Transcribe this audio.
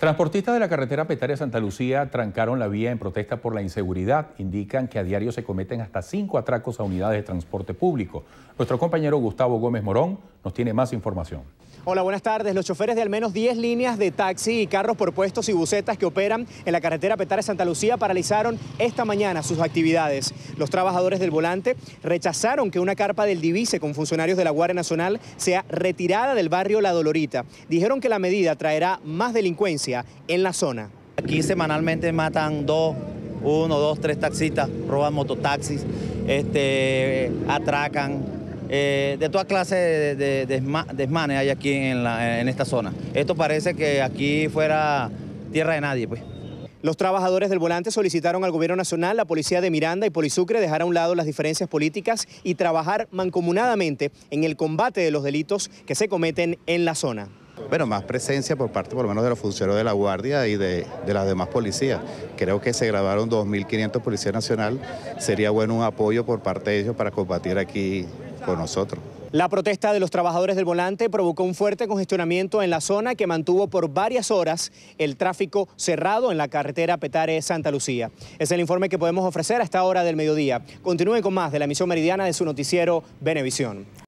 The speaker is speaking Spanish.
Transportistas de la carretera Petaria Santa Lucía trancaron la vía en protesta por la inseguridad. Indican que a diario se cometen hasta cinco atracos a unidades de transporte público. Nuestro compañero Gustavo Gómez Morón nos tiene más información. Hola, buenas tardes. Los choferes de al menos 10 líneas de taxi y carros por puestos y bucetas que operan en la carretera Petare Santa Lucía paralizaron esta mañana sus actividades. Los trabajadores del volante rechazaron que una carpa del Divise con funcionarios de la Guardia Nacional sea retirada del barrio La Dolorita. Dijeron que la medida traerá más delincuencia en la zona. Aquí semanalmente matan dos, uno, dos, tres taxistas, roban mototaxis, este, atracan, eh, de toda clase de, desmanes hay aquí en, esta zona. Esto parece que aquí fuera tierra de nadie, pues. Los trabajadores del volante solicitaron al Gobierno Nacional, la Policía de Miranda y Polisucre dejar a un lado las diferencias políticas y trabajar mancomunadamente en el combate de los delitos que se cometen en la zona. Bueno, más presencia por parte por lo menos de los funcionarios de la Guardia y de, las demás policías. Creo que se grabaron 2.500 policías Nacional. Sería bueno un apoyo por parte de ellos para combatir aquí nosotros. La protesta de los trabajadores del volante provocó un fuerte congestionamiento en la zona que mantuvo por varias horas el tráfico cerrado en la carretera Petare-Santa Lucía. Es el informe que podemos ofrecer a esta hora del mediodía. Continúen con más de la emisión meridiana de su noticiero Benevisión.